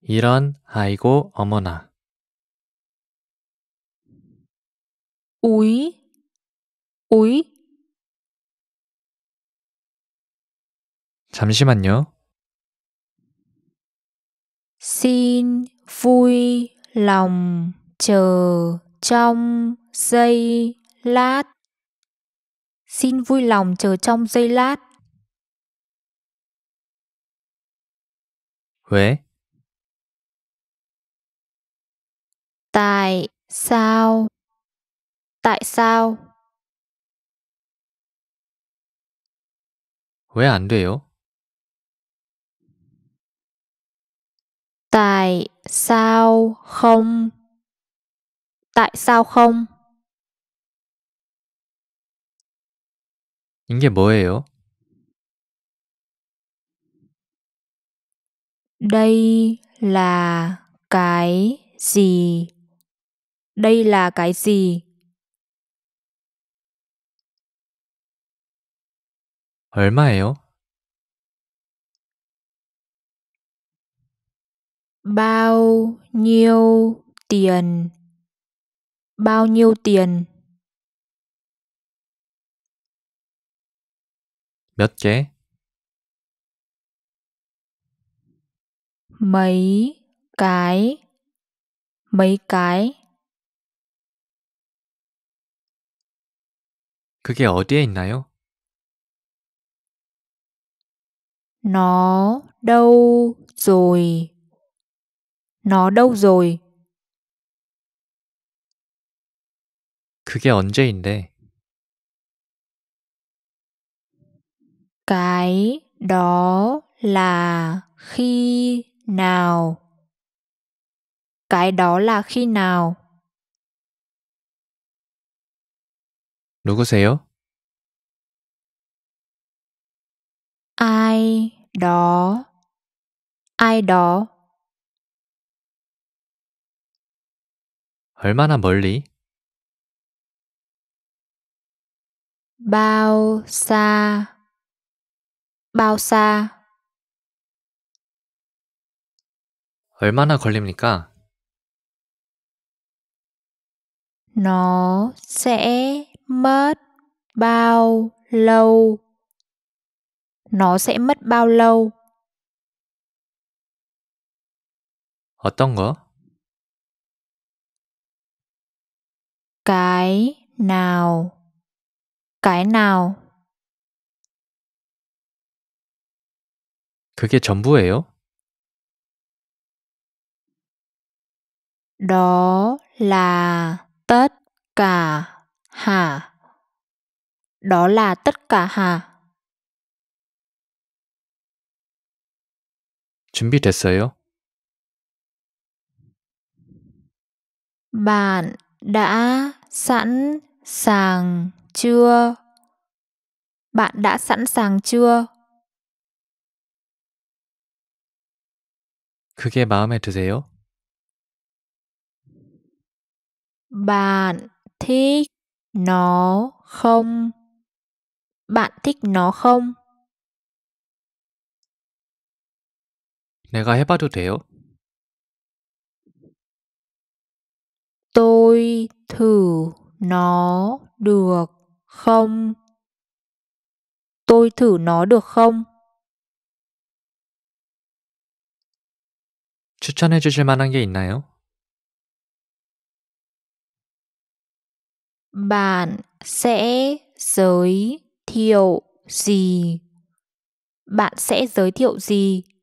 이런 아이고 어머나 오이 오이 잠시만요. Xin vui lòng chờ trong giây lát. Xin vui lòng chờ trong giây lát. 왜? tại sao tại sao 왜 안 돼요? tại sao không tại sao không 이게 뭐예요? đây là cái gì đây là cái gì? bao nhiêu tiền bao nhiêu tiền 몇 개? mấy cái mấy cái 그게 어디에 있나요? Nó đâu rồi? Nó đâu rồi? 그게 언제인데? Cái đó là khi nào? Cái đó là khi nào? 누구세요? ai đó ai đó 얼마나 멀리? bao xa bao xa 얼마나 걸립니까? nó sẽ mất bao lâu nó sẽ mất bao lâu 어떤 거? cái nào cái nào 그게 전부예요? đó là tất cả hà. Đó là tất cả hà. 준비됐어요? Bạn đã sẵn sàng chưa? Bạn đã sẵn sàng chưa? 그게 마음에 드세요? Bạn thích nó không bạn thích nó không 내가 해봐도 돼요? tôi thử nó được không tôi thử nó được không 추천해 주실 만한 게 있나요? bạn sẽ giới thiệu gì bạn sẽ giới thiệu gì